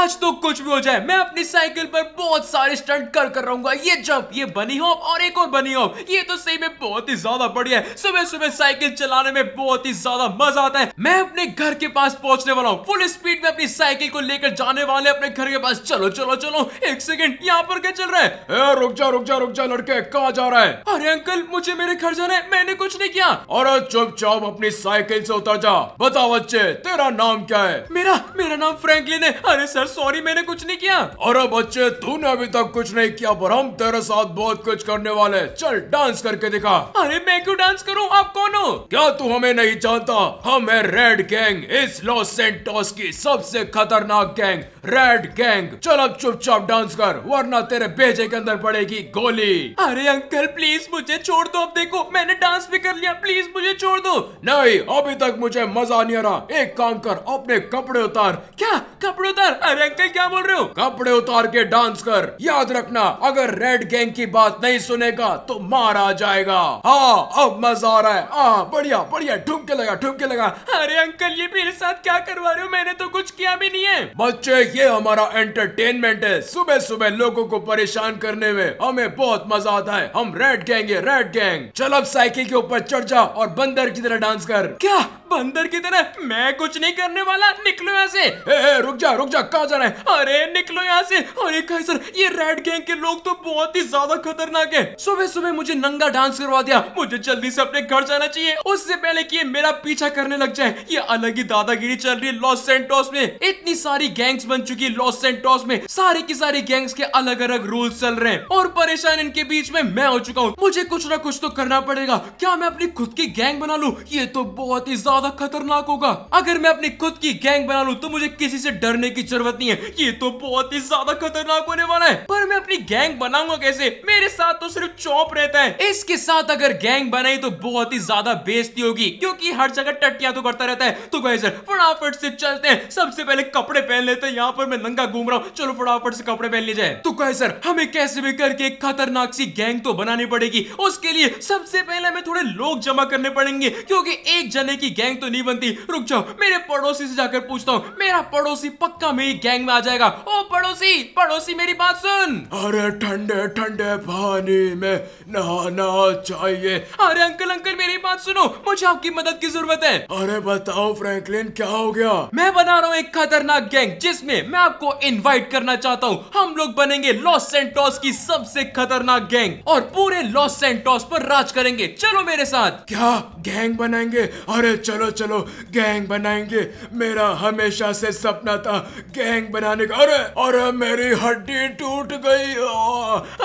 आज तो कुछ भी हो जाए मैं अपनी साइकिल पर बहुत सारे स्टंट कर कर रहूंगा ये जंप ये बनी हॉप और एक और बनी हॉप ये तो सही में बहुत ही ज्यादा बढ़िया है सुबह सुबह साइकिल चलाने में बहुत ही ज्यादा मजा आता है मैं अपने घर के पास पहुंचने वाला हूँ फुल स्पीड में अपनी साइकिल को लेकर जाने वाले अपने घर के पास चलो चलो चलो एक सेकेंड यहाँ पर क्या चल रहा है ए, रुक जा रुक जा रुक जा लड़के कहा जा रहा है अरे अंकल मुझे मेरे घर जाना है मैंने कुछ नहीं किया और चुपचाप अपनी साइकिल से उतर जा बताओ बच्चे तेरा नाम क्या है मेरा मेरा नाम फ्रैंकलिन है अरे सर सॉरी मैंने कुछ नहीं किया अरे बच्चे तूने अभी तक कुछ नहीं किया पर हम तेरे साथ बहुत कुछ करने वाले चल डांस करके दिखा अरे मैं क्यों डांस करूँ आप कौन हो क्या तू हमें नहीं जानता हम है रेड गैंग इस लॉस सेंटोस की सबसे खतरनाक गैंग रेड गैंग चल अब चुपचाप डांस कर वरना तेरे भेजे के अंदर पड़ेगी गोली अरे अंकल प्लीज मुझे छोड़ दो अब देखो मैंने डांस भी कर लिया प्लीज मुझे छोड़ दो नहीं अभी तक मुझे मजा नहीं आ रहा एक काम कर अपने कपड़े उतार क्या कपड़े उतार अरे अरे अंकल क्या बोल रहे हो कपड़े उतार के डांस कर याद रखना अगर रेड गैंग की बात नहीं सुनेगा तो मारा जाएगा हाँ अब मजा आ रहा है आ, हाँ, बढ़िया बढ़िया ठुमके लगा ठुमके लगा अरे अंकल ये मेरे साथ क्या करवा रहे हो मैंने तो कुछ किया भी नहीं है बच्चे ये हमारा एंटरटेनमेंट है सुबह सुबह लोगो को परेशान करने में हमें बहुत मजा आता है हम रेड गैंग है रेड गैंग चल अब साइकिल के ऊपर चढ़ जा और बंदर की तरह डांस कर क्या बंदर की तरह मैं कुछ नहीं करने वाला निकलो ऐसे रुक जा रुक जा कहा जा रहा है अरे निकलो यहाँ से अरे कहीं सर ये रेड गैंग के लोग तो बहुत ही ज्यादा खतरनाक है सुबह सुबह मुझे नंगा डांस करवा दिया मुझे जल्दी से अपने घर जाना चाहिए उससे पहले की मेरा पीछा करने लग जाए ये अलग ही दादागिरी चल रही है लॉस सेंटोस में इतनी सारी गैंग्स बन चुकी है लॉस सेंटोस में सारी की सारी गैंग्स के अलग अलग रूल्स चल रहे हैं और परेशान इनके बीच में मैं हो चुका हूँ मुझे कुछ ना कुछ तो करना पड़ेगा क्या मैं अपनी खुद की गैंग बना लू ये तो बहुत ही ज्यादा खतरनाक होगा अगर मैं अपनी खुद की गैंग बना लू तो मुझे किसी से डरने की जरूरत करती है ये तो बहुत ही ज्यादा खतरनाक होने वाला है पर मैं अपनी गैंग बनाऊंगा कैसे मेरे साथ तो सिर्फ चौप रहता है इसके साथ अगर गैंग बनाई तो बहुत ही ज्यादा बेजती होगी क्योंकि हर जगह टट्टिया तो करता रहता है तो गए सर फटाफट से चलते हैं सबसे पहले कपड़े पहन लेते हैं यहाँ पर मैं नंगा घूम रहा हूँ चलो फटाफट से कपड़े पहन ले जाए तो कहे सर हमें कैसे भी करके एक खतरनाक सी गैंग तो बनानी पड़ेगी उसके लिए सबसे पहले हमें थोड़े लोग जमा करने पड़ेंगे क्योंकि एक जने की गैंग तो नहीं बनती रुक जाओ मेरे पड़ोसी से जाकर पूछता हूँ मेरा पड़ोसी पक्का मेरी गैंग में आ जाएगा ओ पड़ोसी पड़ोसी मेरी बात सुन अरे ठंडे ठंडे पानी में नहाना चाहिए अरे अंकल अंकल मेरी बात सुनो मुझे आपकी मदद की जरूरत है अरे बताओ फ्रैंकलिन क्या हो गया मैं बना रहा हूँ एक खतरनाक गैंग जिसमें मैं आपको इनवाइट करना चाहता हूँ हम लोग बनेंगे लॉस सेंटोस की सबसे खतरनाक गैंग और पूरे लॉस सेंटोस पर राज करेंगे चलो मेरे साथ क्या गैंग बनाएंगे अरे चलो चलो गैंग बनाएंगे मेरा हमेशा से सपना था गैंग टैंक बनाने का अरे अरे मेरी हड्डी टूट गई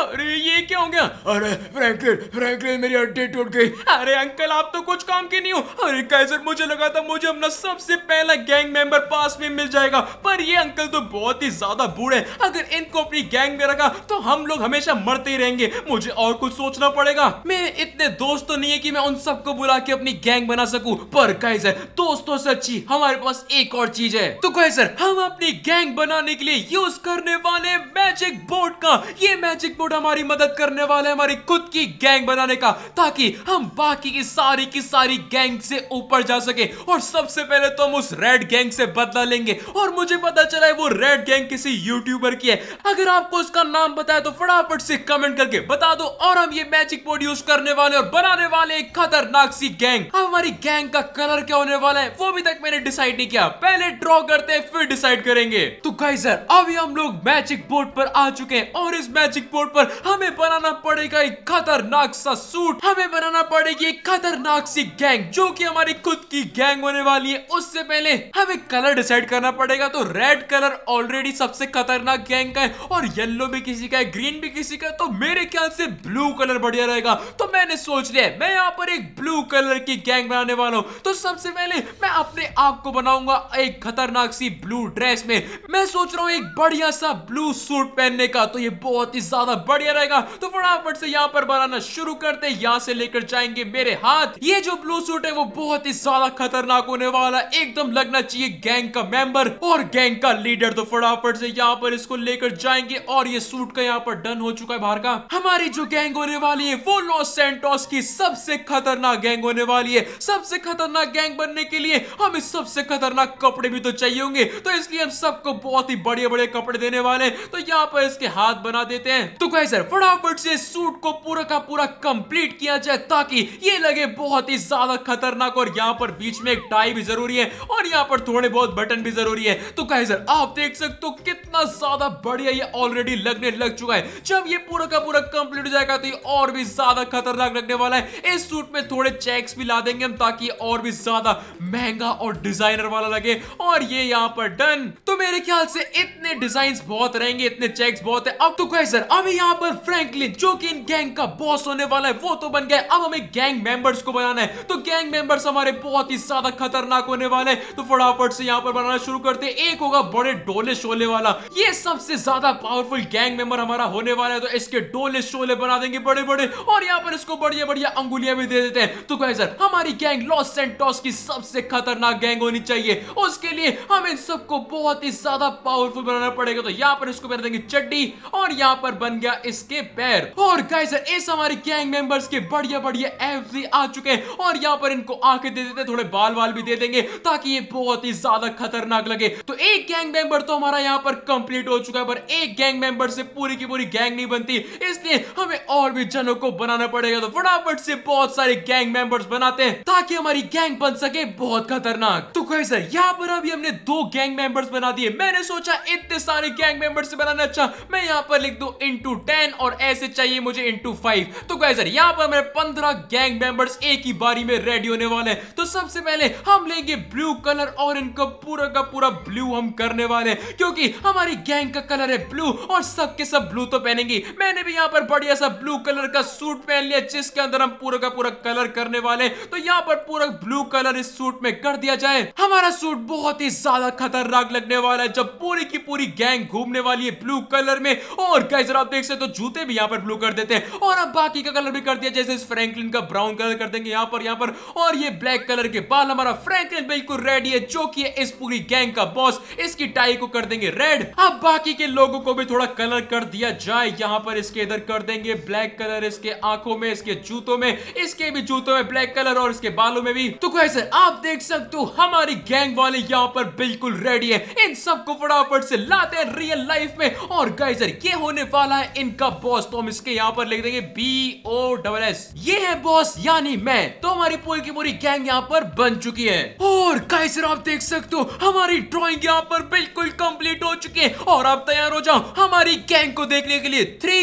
अरे ये क्या हो गया अरे फ्रैंकलिन फ्रैंकलिन मेरी हड्डी टूट गई अरे अंकल आप तो कुछ काम के नहीं हो अरे कैसे मुझे लगा था मुझे अपना सबसे पहला गैंग मेंबर पास में मिल जाएगा पर ये अंकल तो बहुत ही ज्यादा बूढ़े अगर इनको अपनी गैंग में रखा तो हम लोग हमेशा मरते ही रहेंगे मुझे और कुछ सोचना पड़ेगा मेरे इतने दोस्त तो नहीं है कि मैं उन सबको बुला के अपनी गैंग बना सकूं पर कैसे दोस्तों से अच्छी हमारे पास एक और चीज है तो कैसे हम अपनी गैंग ड्राइंग बनाने के लिए यूज करने वाले मैजिक बोर्ड का ये मैजिक बोर्ड हमारी मदद करने वाला है हमारी खुद की गैंग बनाने का ताकि हम बाकी की सारी की सारी गैंग से ऊपर जा सके और सबसे पहले तो हम उस रेड गैंग से बदला लेंगे और मुझे पता चला है वो रेड गैंग किसी यूट्यूबर की है अगर आपको उसका नाम बताए तो फटाफट से कमेंट करके बता दो और हम ये मैजिक बोर्ड यूज करने वाले और बनाने वाले एक खतरनाक सी गैंग अब हमारी गैंग का कलर क्या होने वाला है वो अभी तक मैंने डिसाइड नहीं किया पहले ड्रॉ करते हैं फिर डिसाइड करेंगे तो गाइस सर अभी हम लोग मैजिक बोर्ड पर आ चुके हैं और इस मैजिक बोर्ड पर हमें बनाना पड़ेगा एक खतरनाक सा सूट हमें बनाना पड़ेगी एक खतरनाक सी गैंग जो कि हमारी खुद की गैंग होने वाली है उससे पहले हमें कलर डिसाइड करना पड़ेगा तो रेड कलर ऑलरेडी सबसे खतरनाक गैंग का है और येल्लो भी किसी का है ग्रीन भी किसी का तो मेरे ख्याल से ब्लू कलर बढ़िया रहेगा तो मैंने सोच लिया मैं यहाँ पर एक ब्लू कलर की गैंग बनाने वाला हूँ तो सबसे पहले मैं अपने आप को बनाऊंगा एक खतरनाक सी ब्लू ड्रेस में मैं सोच रहा हूँ एक बढ़िया सा ब्लू सूट पहनने का तो ये बहुत ही ज्यादा बढ़िया रहेगा तो फटाफट से यहाँ पर बनाना शुरू करते यहाँ से लेकर जाएंगे मेरे हाथ ये जो ब्लू सूट है वो बहुत ही ज्यादा खतरनाक होने वाला एकदम लगना चाहिए गैंग का मेंबर और गैंग का लीडर तो फटाफट से यहाँ पर इसको लेकर जाएंगे और ये सूट का यहाँ पर डन हो चुका है बाहर का हमारी जो गैंग होने वाली है वो लॉस सेंटोस की सबसे खतरनाक गैंग होने वाली है सबसे खतरनाक गैंग बनने के लिए हमें सबसे खतरनाक कपड़े भी तो चाहिए होंगे तो इसलिए हम सब सबको बहुत ही बड़े बड़े कपड़े देने वाले तो यहाँ पर इसके हाथ बना देते हैं तो कहे सर फटाफट से सूट को पूरा का पूरा कंप्लीट किया जाए ताकि ये लगे बहुत ही ज्यादा खतरनाक और यहाँ पर बीच में एक टाई भी जरूरी है और यहाँ पर थोड़े बहुत बटन भी जरूरी है तो कहे सर आप देख सकते हो कितना ज्यादा बढ़िया ये ऑलरेडी लगने लग चुका है जब ये पूरा का पूरा कंप्लीट हो जाएगा तो ये और भी ज्यादा खतरनाक लगने वाला है इस सूट में थोड़े चेक्स भी ला देंगे हम ताकि और भी ज्यादा महंगा और डिजाइनर वाला लगे और ये यहाँ पर डन तो मेरे मेरे ख्याल से इतने डिजाइन बहुत रहेंगे इतने चेक बहुत है अब तो सर अभी यहाँ पर फ्रैंकलिन जो की इन गैंग का बॉस होने वाला है वो तो बन गया अब हमें गैंग मेंबर्स को बनाना है तो गैंग मेंबर्स हमारे बहुत ही ज्यादा खतरनाक होने वाले हैं तो फटाफट से यहाँ पर बनाना शुरू करते हैं एक होगा बड़े डोले शोले वाला ये सबसे ज्यादा पावरफुल गैंग मेंबर हमारा होने वाला है तो इसके डोले शोले बना देंगे बड़े बड़े और यहाँ पर इसको बढ़िया बढ़िया अंगुलिया भी दे देते हैं तो सर हमारी गैंग लॉस सेंटोस की सबसे खतरनाक गैंग होनी चाहिए उसके लिए हम इन सबको बहुत ही ज्यादा पावरफुल बनाना पड़ेगा तो यहाँ पर इसको कर देंगे चड्डी और यहाँ पर बन गया इसके पैर और गाइस इस हमारे गैंग मेंबर्स के बढ़िया बढ़िया एफ आ चुके हैं और यहाँ पर इनको आंखें दे देते थोड़े बाल वाल भी दे देंगे ताकि ये बहुत ही ज्यादा खतरनाक लगे तो एक गैंग मेंबर तो हमारा यहाँ पर कंप्लीट हो चुका है पर एक गैंग मेंबर से पूरी की पूरी गैंग नहीं बनती इसलिए हमें और भी जनों को बनाना पड़ेगा तो फटाफट से बहुत सारे गैंग मेंबर्स बनाते हैं ताकि हमारी गैंग बन सके बहुत खतरनाक तो कैसे यहाँ पर अभी हमने दो गैंग मेंबर्स बना दिए मैंने सोचा इतने सारे गैंग मेंबर से बनाना अच्छा मैं यहाँ पर लिख दू इंटू टेन और ऐसे चाहिए मुझे इंटू फाइव तो गाइजर यहाँ पर मेरे पंद्रह गैंग मेंबर्स एक ही बारी में रेडी होने वाले हैं तो सबसे पहले हम लेंगे ब्लू कलर और इनका पूरा का पूरा ब्लू हम करने वाले हैं क्योंकि हमारी गैंग का कलर है ब्लू और सबके सब ब्लू तो पहनेंगी मैंने भी यहाँ पर बढ़िया सा ब्लू कलर का सूट पहन लिया जिसके अंदर हम पूरा का पूरा कलर करने वाले तो यहाँ पर पूरा ब्लू कलर इस सूट में कर दिया जाए हमारा सूट बहुत ही ज्यादा खतरनाक लगने वाला है है जब पूरी की पूरी गैंग घूमने वाली है ब्लू कलर में और कैसे आप देख सकते हो जूते भी यहाँ पर ब्लू कर देते हैं और अब बाकी का कलर भी कर दिया जैसे फ्रेंकलिन का ब्राउन कलर कर देंगे यहाँ पर यहाँ पर और ये ब्लैक कलर के बाल हमारा फ्रेंकलिन बिल्कुल रेडी है जो की इस पूरी गैंग का बॉस इसकी टाई को कर देंगे रेड अब बाकी के लोगों को भी थोड़ा कलर कर दिया जाए यहाँ पर इसके इधर कर देंगे ब्लैक कलर इसके आंखों में इसके जूतों में इसके भी जूतों में ब्लैक कलर और इसके बालों में भी तो कैसे आप देख सकते हो हमारी गैंग वाले यहाँ पर बिल्कुल रेडी है इन सब सबको फटाफट से लाते हैं रियल लाइफ में और गाइजर ये होने वाला है इनका बॉस तो हम इसके यहाँ पर लिख देंगे बी ओ डबल एस ये है बॉस यानी मैं तो हमारी पूरी की पूरी गैंग यहाँ पर बन चुकी है और गाइजर आप देख सकते हो हमारी ड्रॉइंग यहाँ पर बिल्कुल कंप्लीट हो चुकी है और आप तैयार हो जाओ हमारी गैंग को देखने के लिए थ्री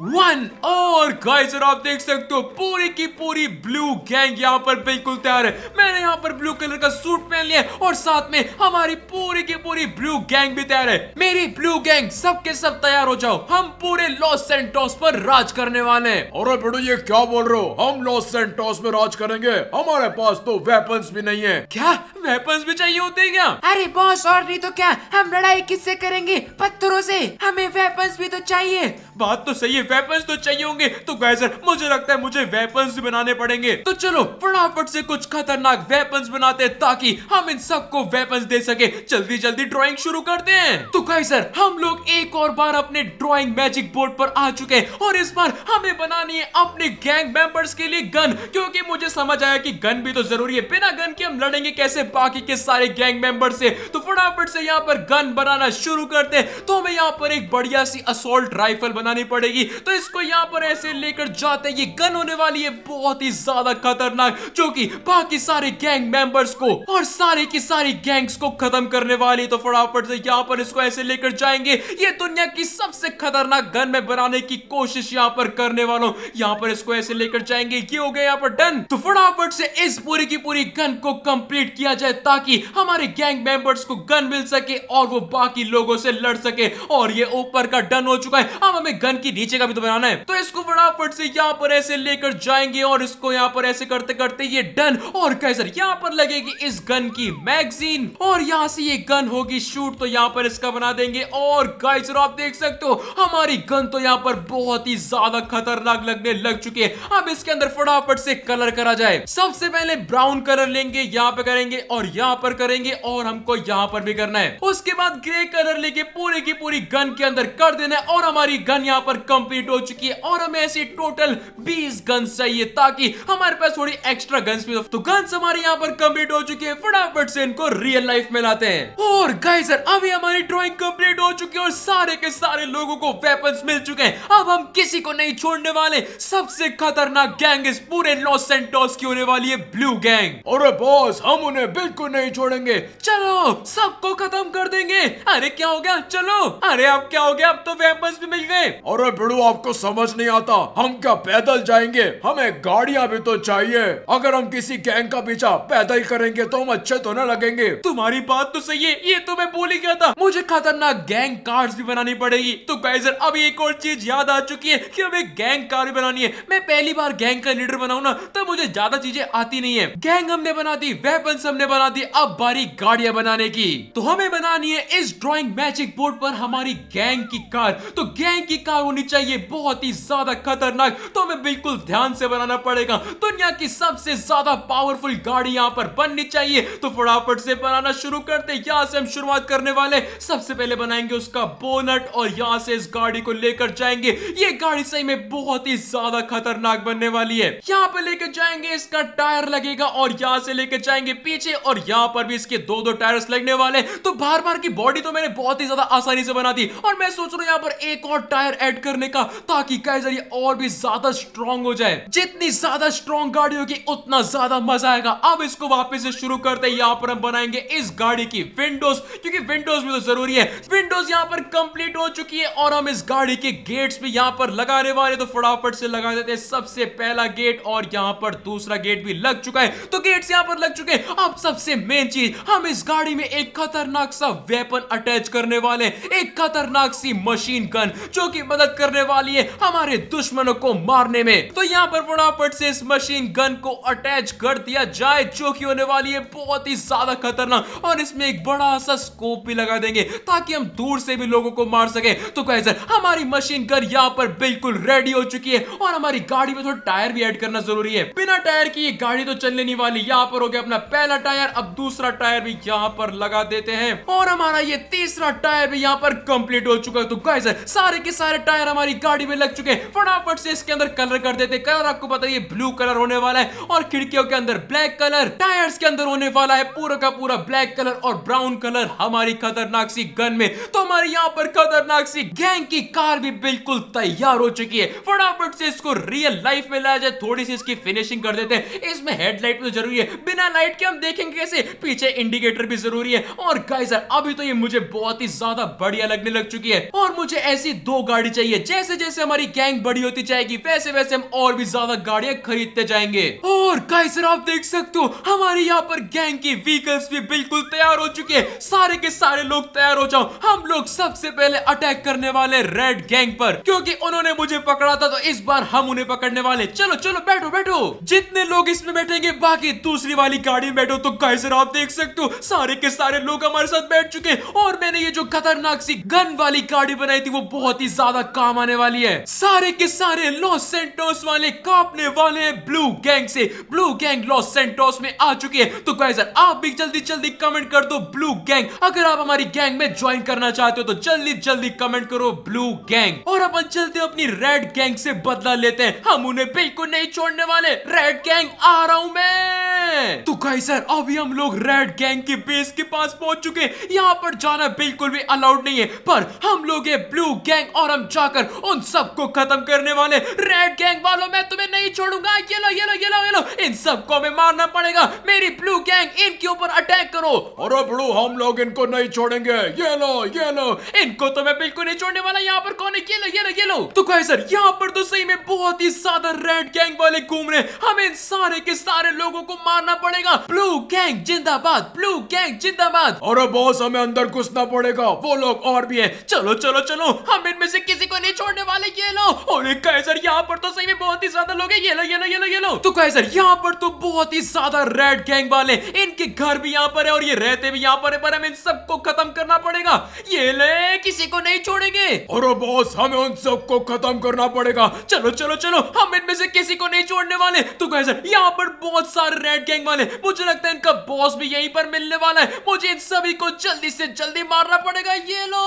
वन और गाइस और आप देख सकते हो पूरी की पूरी ब्लू गैंग यहाँ पर बिल्कुल तैयार है मैंने यहाँ पर ब्लू कलर का सूट पहन लिया और साथ में हमारी पूरी की पूरी ब्लू गैंग भी तैयार है मेरी ब्लू गैंग सबके सब तैयार हो जाओ हम पूरे लॉस सेंटोस पर राज करने वाले हैं और बेटो ये क्या बोल रहे हो हम लॉस सेंटोस में राज करेंगे हमारे पास तो वेपन्स भी नहीं है क्या वेपन्स भी चाहिए होते क्या अरे बॉस और नहीं तो क्या हम लड़ाई किससे करेंगे पत्थरों से हमें वेपन भी तो चाहिए बात तो सही है वेपन्स तो चाहिए होंगे तो गैसर मुझे लगता है मुझे वेपन्स भी बनाने पड़ेंगे तो चलो फटाफट से कुछ खतरनाक वेपन्स बनाते ताकि हम इन सबको वेपन्स दे सके जल्दी जल्दी ड्रॉइंग शुरू करते हैं तो गैसर हम लोग एक और बार अपने ड्रॉइंग मैजिक बोर्ड पर आ चुके हैं और इस बार हमें बनानी है अपने गैंग मेंबर्स के लिए गन क्योंकि मुझे समझ आया कि गन भी तो जरूरी है बिना गन के हम लड़ेंगे कैसे बाकी के सारे गैंग मेंबर से तो फटाफट से यहाँ पर गन बनाना शुरू करते हैं तो हमें यहाँ पर एक बढ़िया सी असोल्ट राइफल बनानी पड़ेगी तो इसको यहाँ पर ऐसे लेकर जाते हैं ये गन होने वाली है बहुत ही ज्यादा खतरनाक जो कि बाकी सारे गैंग मेंबर्स को और सारे की सारी गैंग्स को खत्म करने वाली तो फटाफट से यहाँ पर इसको ऐसे लेकर जाएंगे ये दुनिया की सबसे खतरनाक गन में बनाने की कोशिश यहाँ पर करने वालों यहाँ पर इसको ऐसे लेकर जाएंगे ये हो गया यहाँ पर डन तो फटाफट से इस पूरी की पूरी गन को कंप्लीट किया जाए ताकि हमारे गैंग मेंबर्स को गन मिल सके और वो बाकी लोगों से लड़ सके और ये ऊपर का डन हो चुका है अब हमें गन की नीचे का भी तो बनाना है तो इसको फटाफट से यहाँ पर ऐसे लेकर जाएंगे और इसको यहाँ पर ऐसे करते करते ये डन और कैसर यहाँ पर लगेगी इस गन की मैगजीन और यहाँ से ये गन होगी शूट तो यहाँ पर इसका बना देंगे और गाइसर आप देख सकते हो हमारी गन तो यहाँ पर बहुत ही ज्यादा खतरनाक लगने लग चुकी है अब इसके अंदर फटाफट से कलर करा जाए सबसे पहले ब्राउन कलर लेंगे यहाँ पर करेंगे और यहाँ पर करेंगे और हमको यहाँ पर भी करना है उसके बाद ग्रे कलर लेके पूरी की पूरी गन के अंदर कर देना है और हमारी गन यहाँ पर कंप्लीट कंप्लीट हो चुकी है और हमें ऐसी टोटल 20 गन्स चाहिए ताकि हमारे पास थोड़ी एक्स्ट्रा गन्स भी तो गन्स हमारे यहाँ पर कंप्लीट हो चुकी है फटाफट से इनको रियल लाइफ में लाते हैं और गाइस सर अभी हमारी ड्रॉइंग कम्प्लीट हो चुकी है और सारे के सारे लोगों को वेपन मिल चुके हैं अब हम किसी को नहीं छोड़ने वाले सबसे खतरनाक गैंग इस पूरे लॉस सेंटोस की होने वाली है ब्लू गैंग और बॉस हम उन्हें बिल्कुल नहीं छोड़ेंगे चलो सबको खत्म कर देंगे अरे क्या हो गया चलो अरे अब क्या हो गया अब तो वेपन्स भी मिल गए और बड़ुआ आपको समझ नहीं आता हम क्या पैदल जाएंगे हमें गाड़ियाँ भी तो चाहिए अगर हम किसी गैंग का पीछा पैदल करेंगे तो हम अच्छे तो न लगेंगे तुम्हारी बात तो सही है ये तो मैं बोल ही गया था मुझे खतरनाक गैंग कार्ड भी बनानी पड़ेगी तो गाइजर अब एक और चीज याद आ चुकी है की हमें गैंग कार भी बनानी है मैं पहली बार गैंग का लीडर बनाऊ ना तो मुझे ज्यादा चीजें आती नहीं है गैंग हमने बना दी वेपन हमने बना दी अब बारी गाड़िया बनाने की तो हमें बनानी है इस ड्रॉइंग मैजिक बोर्ड पर हमारी गैंग की कार तो गैंग की कार होनी चाहिए ये बहुत ही ज्यादा खतरनाक तो हमें बिल्कुल ध्यान से बनाना पड़ेगा दुनिया की सबसे ज्यादा पावरफुल गाड़ी यहाँ पर बननी चाहिए तो फटाफट से बनाना शुरू करते यहाँ से हम शुरुआत करने वाले सबसे पहले बनाएंगे उसका बोनट और यहाँ से इस गाड़ी को लेकर जाएंगे ये गाड़ी सही में बहुत ही ज्यादा खतरनाक बनने वाली है यहाँ पर लेकर जाएंगे इसका टायर लगेगा और यहाँ से लेकर जाएंगे पीछे और यहाँ पर भी इसके दो दो टायर लगने वाले तो बार बार की बॉडी तो मैंने बहुत ही ज्यादा आसानी से बना दी और मैं सोच रहा हूँ यहाँ पर एक और टायर एड करने का ताकि काइजर ये और भी ज्यादा स्ट्रॉन्ग हो जाए जितनी ज्यादा स्ट्रॉन्ग गाड़ी होगी उतना ज्यादा मजा आएगा अब इसको वापस से शुरू करते हैं यहाँ पर हम बनाएंगे इस गाड़ी की विंडोज क्योंकि विंडोज भी तो जरूरी है विंडोज यहाँ पर कंप्लीट हो चुकी है और हम इस गाड़ी के गेट्स भी यहाँ पर लगाने वाले तो फटाफट से लगा देते हैं सबसे पहला गेट और यहाँ पर दूसरा गेट भी लग चुका है तो गेट्स यहाँ पर लग चुके हैं अब सबसे मेन चीज हम इस गाड़ी में एक खतरनाक सा वेपन अटैच करने वाले एक खतरनाक सी मशीन गन जो कि मदद करने वाली है हमारे दुश्मनों को मारने में तो यहाँ पर फटाफट से इस मशीन गन को अटैच कर दिया जाए जो की होने वाली है बहुत ही ज्यादा खतरनाक और इसमें एक बड़ा सा स्कोप भी लगा देंगे ताकि हम दूर से भी लोगों को मार सके तो कैसे हमारी मशीन गन यहाँ पर बिल्कुल रेडी हो चुकी है और हमारी गाड़ी में थोड़ा टायर भी एड करना जरूरी है बिना टायर की ये गाड़ी तो चलने नहीं वाली यहाँ पर हो गया अपना पहला टायर अब दूसरा टायर भी यहाँ पर लगा देते हैं और हमारा ये तीसरा टायर भी यहाँ पर कंप्लीट हो चुका है तो कैसे सारे के सारे टायर हमारी गाड़ी में लग चुके फटाफट से इसके अंदर कलर कर देते कलर आपको पता है ब्लू कलर होने वाला है और खिड़कियों के अंदर ब्लैक कलर टायर्स के अंदर होने वाला है पूरा का पूरा ब्लैक कलर और ब्राउन कलर हमारी खतरनाक सी गन में तो हमारे यहाँ पर खतरनाक सी गैंग की कार भी बिल्कुल तैयार हो चुकी है फटाफट से इसको रियल लाइफ में लाया जाए थोड़ी सी इसकी फिनिशिंग कर देते हैं इसमें हेडलाइट तो जरूरी है बिना लाइट के हम देखेंगे कैसे पीछे इंडिकेटर भी जरूरी है और गाइजर अभी तो ये मुझे बहुत ही ज्यादा बढ़िया लगने लग चुकी है और मुझे ऐसी दो गाड़ी चाहिए जैसे जैसे जैसे हमारी गैंग बड़ी होती जाएगी वैसे वैसे हम और भी ज्यादा गाड़ियां खरीदते जाएंगे और कई सर आप देख सकते हो हमारे यहाँ पर गैंग की व्हीकल्स भी बिल्कुल तैयार हो चुके हैं सारे के सारे लोग तैयार हो जाओ हम लोग सबसे पहले अटैक करने वाले रेड गैंग पर क्योंकि उन्होंने मुझे पकड़ा था तो इस बार हम उन्हें पकड़ने वाले चलो चलो बैठो बैठो जितने लोग इसमें बैठेंगे बाकी दूसरी वाली गाड़ी में बैठो तो कैसे आप देख सकते हो सारे के सारे लोग हमारे साथ बैठ चुके और मैंने ये जो खतरनाक सी गन वाली गाड़ी बनाई थी वो बहुत ही ज्यादा काम आने होने वाली है सारे के सारे लॉस सेंटोस वाले कांपने वाले ब्लू गैंग से ब्लू गैंग लॉस सेंटोस में आ चुके हैं तो गाइजर आप भी जल्दी जल्दी कमेंट कर दो ब्लू गैंग अगर आप हमारी गैंग में ज्वाइन करना चाहते हो तो जल्दी जल्दी कमेंट करो ब्लू गैंग और अपन चलते अपनी रेड गैंग से बदला लेते हैं हम उन्हें बिल्कुल नहीं छोड़ने वाले रेड गैंग आ रहा हूं मैं तो गाइजर अभी हम लोग रेड गैंग के बेस के पास पहुंच चुके हैं यहाँ पर जाना बिल्कुल भी अलाउड नहीं है पर हम लोग ब्लू गैंग और हम जाकर उन सबको खत्म करने वाले रेड गैंग वालों मैं तुम्हें नहीं छोड़ूंगा ये लो ये लो ये लो ये लो इन सबको हमें मारना पड़ेगा मेरी ब्लू गैंग इनके ऊपर अटैक करो अरे ब्लू हम लोग इनको नहीं छोड़ेंगे ये लो ये लो इनको तो मैं बिल्कुल नहीं छोड़ने वाला यहाँ पर कौन है ये लो ये लो ये लो तो कहे सर यहाँ पर तो सही में बहुत ही ज्यादा रेड गैंग वाले घूम रहे हमें इन सारे के सारे लोगों को मारना पड़ेगा ब्लू गैंग जिंदाबाद ब्लू गैंग जिंदाबाद और बॉस हमें अंदर घुसना पड़ेगा वो लोग और भी है चलो चलो चलो हम इनमें से किसी को नहीं छोड़ होने वाले ये लो और कैसर यहाँ पर तो सही में बहुत ही ज्यादा लोग हैं ये लो ये लो ये लो ये लो तो कैसर यहाँ पर तो बहुत ही ज्यादा रेड गैंग वाले इनके घर भी यहाँ पर है और ये रहते भी यहाँ पर है पर हम इन सबको खत्म करना पड़ेगा ये ले किसी को नहीं छोड़ेंगे और बॉस हमें उन सबको खत्म करना पड़ेगा चलो चलो चलो हम इनमें से किसी को नहीं छोड़ने वाले तो कैसर यहाँ पर बहुत सारे रेड गैंग वाले मुझे लगता है इनका बॉस भी यहीं पर मिलने वाला है मुझे इन सभी को जल्दी से जल्दी मारना पड़ेगा ये लो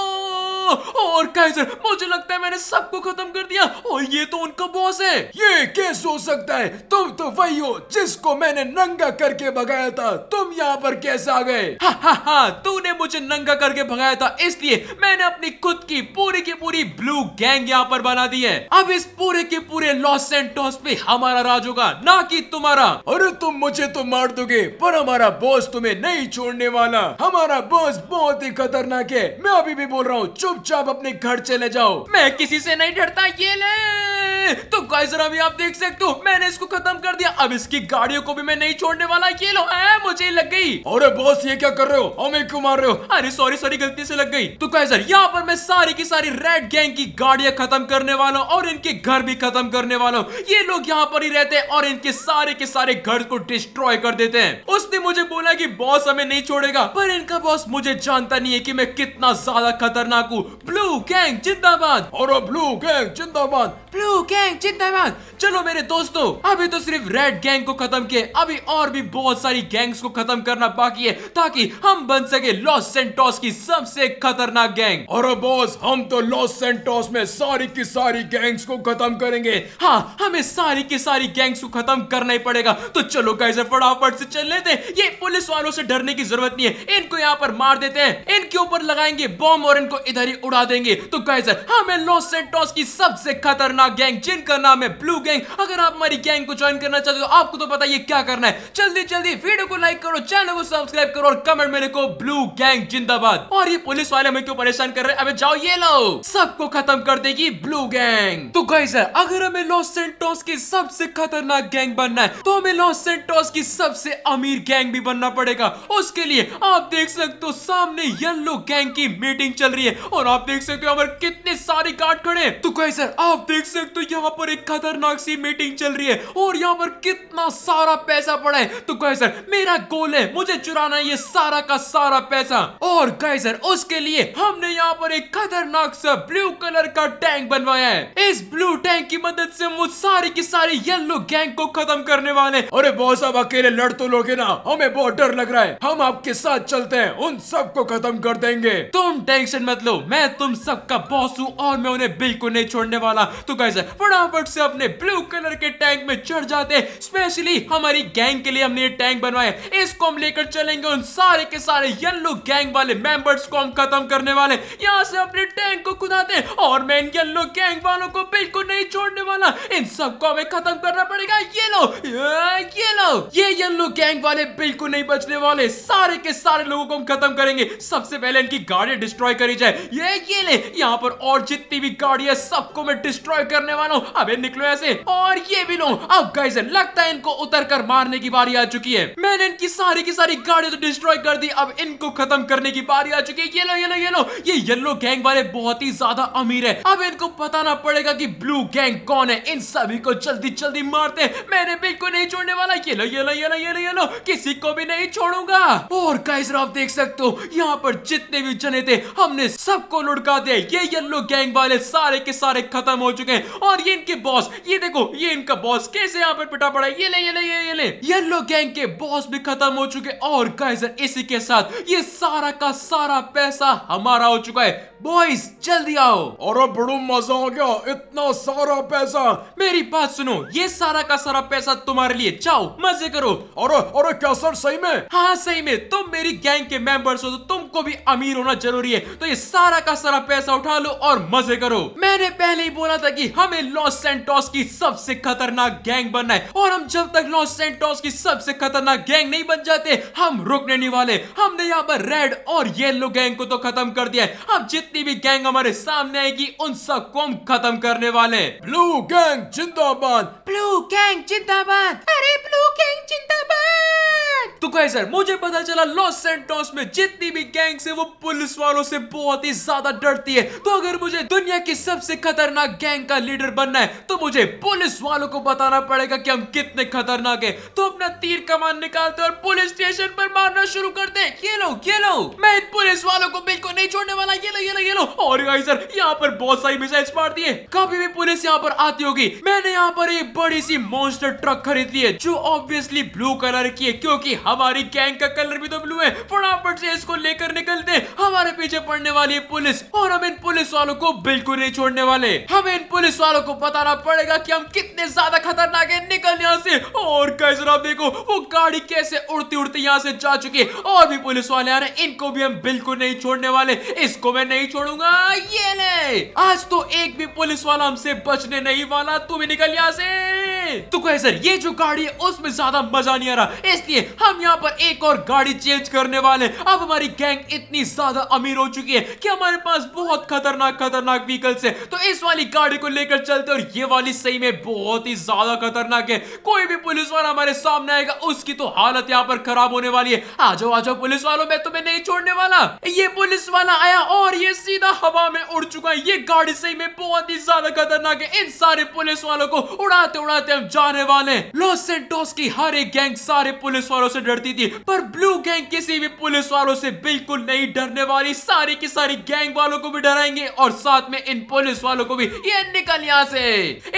और कैसर मुझे लगता है मैंने सबको खत्म कर दिया और ये तो उनका बॉस है ये कैसे हो सकता है तुम तो वही हो जिसको मैंने नंगा करके भगाया था तुम यहाँ पर कैसे आ गए हा हा हा तूने मुझे नंगा करके भगाया था इसलिए मैंने अपनी खुद की पूरी की पूरी ब्लू गैंग यहाँ पर बना दी है अब इस पूरे के पूरे लॉस सेंटोस पे हमारा राज होगा ना कि तुम्हारा अरे तुम मुझे तो मार दोगे पर हमारा बॉस तुम्हें नहीं छोड़ने वाला हमारा बॉस बहुत ही खतरनाक है मैं अभी भी बोल रहा हूँ चुपचाप अपने घर चले जाओ मैं किसी से नहीं डरता ये ले तो अभी आप देख सकते हो मैंने इसको खत्म कर दिया अब इसकी गाड़ियों को भी मैं नहीं छोड़ने वाला ये लो आ, मुझे लग गई अरे बॉस ये क्या कर रहे हो हमें क्यों मार रहे हो अरे सॉरी सॉरी गलती से लग गई तो गाइस यहाँ पर मैं सारी की सारी रेड गैंग की गाड़िया खत्म करने वाला हूँ और इनके घर भी खत्म करने वाला हूँ ये लोग यहाँ पर ही रहते हैं और इनके सारे के सारे घर को डिस्ट्रॉय कर देते हैं उसने मुझे बोला की बॉस हमें नहीं छोड़ेगा पर इनका बॉस मुझे जानता नहीं है की मैं कितना ज्यादा खतरनाक हूँ ब्लू गैंग जिंदाबाद और ब्लू ब्लू गैंग जिंदाबाद ब्लू गैंग जिंदाबाद चलो मेरे दोस्तों अभी तो सिर्फ रेड गैंग को खत्म किए अभी और भी बहुत सारी गैंग्स को खत्म करना बाकी है ताकि हम बन सके लॉस सेंटोस की सबसे खतरनाक गैंग और बॉस हम तो लॉस सेंटोस में सारी की सारी गैंग्स को खत्म करेंगे हाँ हमें सारी की सारी गैंग्स को खत्म करना ही पड़ेगा तो चलो कैसे फटाफट से चल लेते ये पुलिस वालों से डरने की जरूरत नहीं है इनको यहाँ पर मार देते हैं इनके ऊपर लगाएंगे बॉम्ब और इनको इधर ही उड़ा देंगे तो कैसे हमें लॉस सेंटोस की सबसे खतरनाक गैंग जिनका नाम है ब्लू गैंग अगर आप हमारी गैंग को ज्वाइन करना चाहते हो तो आपको तो पता ये क्या करना है जल्दी जल्दी वीडियो को लाइक करो चैनल को सब्सक्राइब करो और कमेंट में लिखो ब्लू गैंग जिंदाबाद और ये पुलिस वाले हमें क्यों परेशान कर रहे हैं अबे जाओ ये लो सबको खत्म कर देगी ब्लू गैंग तो गाइस अगर हमें लॉस सेंटोस की सबसे खतरनाक गैंग बनना है तो हमें लॉस सेंटोस की सबसे अमीर गैंग भी बनना पड़ेगा उसके लिए आप देख सकते हो सामने येलो गैंग की मीटिंग चल रही है और आप देख सकते हो हमारे कितने सारे गार्ड करें तो सर आप देख सकते हो यहाँ पर एक खतरनाक सी मीटिंग चल रही है और यहाँ पर कितना सारा पैसा पड़ा है तो कहे सर मेरा गोल है मुझे चुराना है ये सारा का सारा पैसा और कहे सर उसके लिए हमने यहाँ पर एक खतरनाक सा ब्लू कलर का टैंक बनवाया है इस ब्लू टैंक की मदद से मुझ सारी की सारी येल्लो गैंग को खत्म करने वाले अरे बहुत सब अकेले लड़ तो लोगे ना हमें बहुत डर लग रहा है हम आपके साथ चलते हैं उन सबको खत्म कर देंगे तुम टेंशन मत लो मैं तुम सबका बॉस हूँ और मैं उन्हें बिल्कुल नहीं छोड़ने वाला तो गाइज फटाफट से अपने ब्लू कलर के टैंक में चढ़ जाते स्पेशली हमारी गैंग के लिए हमने ये टैंक बनवाया इसको हम लेकर चलेंगे उन सारे के सारे येल्लो गैंग वाले मेंबर्स को हम खत्म करने वाले यहाँ से अपने टैंक को खुदाते और मैं इन येल्लो गैंग वालों को बिल्कुल नहीं छोड़ने वाला इन सबको हमें खत्म करना पड़ेगा ये लो ये लो ये येल्लो गैंग वाले बिल्कुल नहीं बचने वाले सारे के सारे लोगों को हम खत्म करेंगे सबसे पहले इनकी गाड़ी डिस्ट्रॉय करी जाए ये ये ले यहाँ पर और जितनी भी और ये सबको मैं डिस्ट्रॉय करने वाला हूँ अबे निकलो ऐसे और ये भी लो अब गाइस लगता है इनको उतर कर मारने की बारी आ चुकी है मैंने इनकी सारी की सारी गाड़ी तो डिस्ट्रॉय कर दी अब इनको खत्म करने की बारी आ चुकी है ये लो ये लो ये लो ये येलो गैंग वाले बहुत ही ज्यादा अमीर है अब इनको बताना पड़ेगा की ब्लू गैंग कौन है इन सभी को जल्दी जल्दी मारते हैं मैंने बिल्कुल नहीं छोड़ने वाला ये लो ये लो ये लो ये लो ये लो किसी को भी नहीं छोड़ूंगा और गाइस आप देख सकते हो यहाँ पर जितने भी जने थे हमने सबको लुड़का दिया ये येलो गैंग वाले सारे के सारे खत्म हो चुके हैं और ये इनके बॉस ये देखो ये इनका बॉस कैसे यहाँ पर पिटा पड़ा है ये ले ये ले ये ले येलो गैंग के बॉस भी खत्म हो चुके और गाइजर इसी के साथ ये सारा का सारा पैसा हमारा हो चुका है बॉयज जल्दी आओ और बड़ू मजा आ गया इतना सारा पैसा मेरी बात सुनो ये सारा का सारा पैसा तुम्हारे लिए जाओ मजे करो और और क्या सर सही में हाँ सही में तुम मेरी गैंग के मेंबर्स हो तो तुमको भी अमीर होना जरूरी है तो ये सारा का सारा पैसा उठा लो और मजे करो मैंने पहले ही बोला था की हमें लॉस सेंटोस की सबसे खतरनाक गैंग बनना है और हम जब तक लॉस सेंटोस की सबसे खतरनाक गैंग नहीं बन जाते हम रुकने नहीं वाले हमने यहाँ पर रेड और येलो गैंग को तो खत्म कर दिया है अब जित जितनी भी गैंग हमारे सामने आएगी उन सबको हम खत्म करने वाले ब्लू गैंग जिंदाबाद ब्लू गैंग जिंदाबाद गए सर मुझे पता चला लॉस सेंटोस में जितनी भी गैंग्स है वो पुलिस वालों से बहुत ही ज्यादा डरती है तो अगर मुझे दुनिया की सबसे खतरनाक गैंग का लीडर बनना है तो मुझे पुलिस वालों को बताना पड़ेगा कि हम कितने खतरनाक है तो अपना तीर कमान निकालते और पुलिस स्टेशन पर मारना शुरू करते हैं ये लो ये लो मैं इन पुलिस वालों को बिल्कुल नहीं छोड़ने वाला ये लो ये लो ये लो और सर यहाँ पर बहुत सारी मिसाइल्स मार दिए कभी भी पुलिस यहाँ पर आती होगी मैंने यहाँ पर एक बड़ी सी मॉन्स्टर ट्रक खरीद ली है जो ऑब्वियसली ब्लू कलर की है क्योंकि हवा हमारी गैंग का कलर भी तो ब्लू है फटाफट से इसको लेकर निकलते हमारे पीछे पड़ने वाली पुलिस और हम इन पुलिस वालों को बिल्कुल नहीं छोड़ने वाले हमें इन पुलिस वालों को बताना पड़ेगा कि हम कितने ज्यादा खतरनाक है निकल यहाँ से और कैसे आप देखो वो गाड़ी कैसे उड़ती उड़ती यहाँ से जा चुकी और भी पुलिस वाले आ रहे हैं इनको भी हम बिल्कुल नहीं छोड़ने वाले इसको मैं नहीं छोड़ूंगा ये ले आज तो एक भी पुलिस वाला हमसे बचने नहीं वाला तू भी निकल यहाँ से तो कहे सर ये जो गाड़ी है उसमें ज्यादा मजा नहीं आ रहा इसलिए हम यहाँ पर एक और गाड़ी चेंज करने वाले अब हमारी गैंग इतनी ज्यादा अमीर हो चुकी है कि हमारे पास बहुत खतरनाक खतरनाक व्हीकल्स है तो इस वाली गाड़ी को लेकर चलते और ये वाली सही में बहुत ही ज्यादा खतरनाक है कोई भी पुलिस वाला हमारे सामने आएगा उसकी तो हालत यहाँ पर खराब होने वाली है आ जाओ आ जाओ पुलिस वालों में तुम्हें नहीं छोड़ने वाला ये पुलिस वाला आया और ये सीधा हवा में उड़ चुका है ये गाड़ी सही में बहुत ही ज्यादा खतरनाक है इन सारे पुलिस वालों को उड़ाते उड़ाते जेल जाने वाले लॉस सेंटोस की हर एक गैंग सारे पुलिस वालों से डरती थी पर ब्लू गैंग किसी भी पुलिस वालों से बिल्कुल नहीं डरने वाली सारी की सारी गैंग वालों को भी डराएंगे और साथ में इन पुलिस वालों को भी ये निकल यहाँ से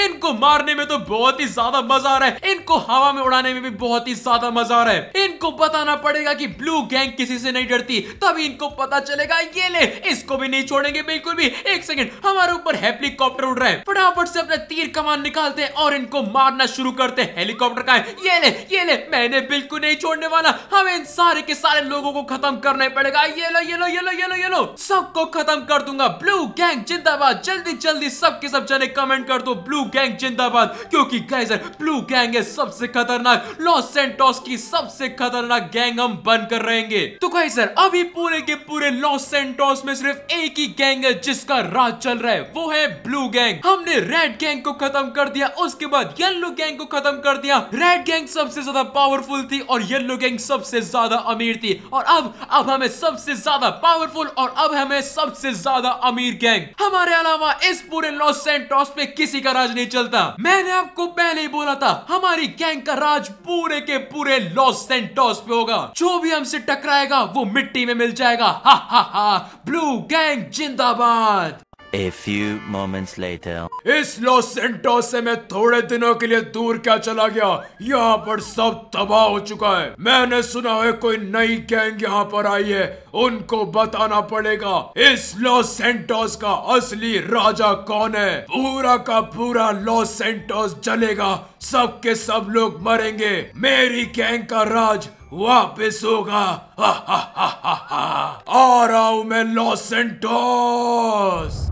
इनको मारने में तो बहुत ही ज्यादा मजा आ रहा है इनको हवा में उड़ाने में भी बहुत ही ज्यादा मजा आ रहा है इनको बताना पड़ेगा की ब्लू गैंग किसी से नहीं डरती तभी इनको पता चलेगा ये ले इसको भी नहीं छोड़ेंगे बिल्कुल भी एक सेकेंड हमारे ऊपर हेलीकॉप्टर उड़ रहा है फटाफट से अपना तीर कमान निकालते हैं और इनको मार मारना शुरू करते हेलीकॉप्टर का है ये ले ये ले मैंने बिल्कुल नहीं छोड़ने वाला हमें इन सारे के सारे लोगों को खत्म करना ही पड़ेगा ये लो ये लो ये लो ये लो ये लो सबको खत्म कर दूंगा ब्लू गैंग जिंदाबाद जल्दी जल्दी सबके सब जने कमेंट कर दो ब्लू गैंग जिंदाबाद क्योंकि गाइजर ब्लू गैंग है सबसे खतरनाक लॉस सेंटोस की सबसे खतरनाक गैंग हम बन कर रहेंगे तो सर अभी पूरे के पूरे लॉस सेंटोस में सिर्फ एक ही गैंग है जिसका राज चल रहा है वो है ब्लू गैंग हमने रेड गैंग को खत्म कर दिया उसके बाद येलो येलो गैंग को खत्म कर दिया रेड गैंग सबसे ज्यादा पावरफुल थी और येलो गैंग सबसे ज्यादा अमीर थी और अब अब हमें सबसे ज्यादा पावरफुल और अब हमें सबसे ज्यादा अमीर गैंग हमारे अलावा इस पूरे लॉस सेंटोस पे किसी का राज नहीं चलता मैंने आपको पहले ही बोला था हमारी गैंग का राज पूरे के पूरे लॉस सेंटोस पे होगा जो भी हमसे टकराएगा वो मिट्टी में मिल जाएगा हा हा हा ब्लू गैंग जिंदाबाद A few moments later. इस लॉस सेंटोस से मैं थोड़े दिनों के लिए दूर क्या चला गया यहाँ पर सब तबाह हो चुका है मैंने सुना है कोई नई गैंग यहाँ पर आई है उनको बताना पड़ेगा इस लॉस सेंटोस का असली राजा कौन है पूरा का पूरा लॉस सेंटोस जलेगा सबके सब लोग मरेंगे मेरी गैंग का राज वापस होगा हा हा हा हा हा आ रहा हूं मैं लॉस एंटोस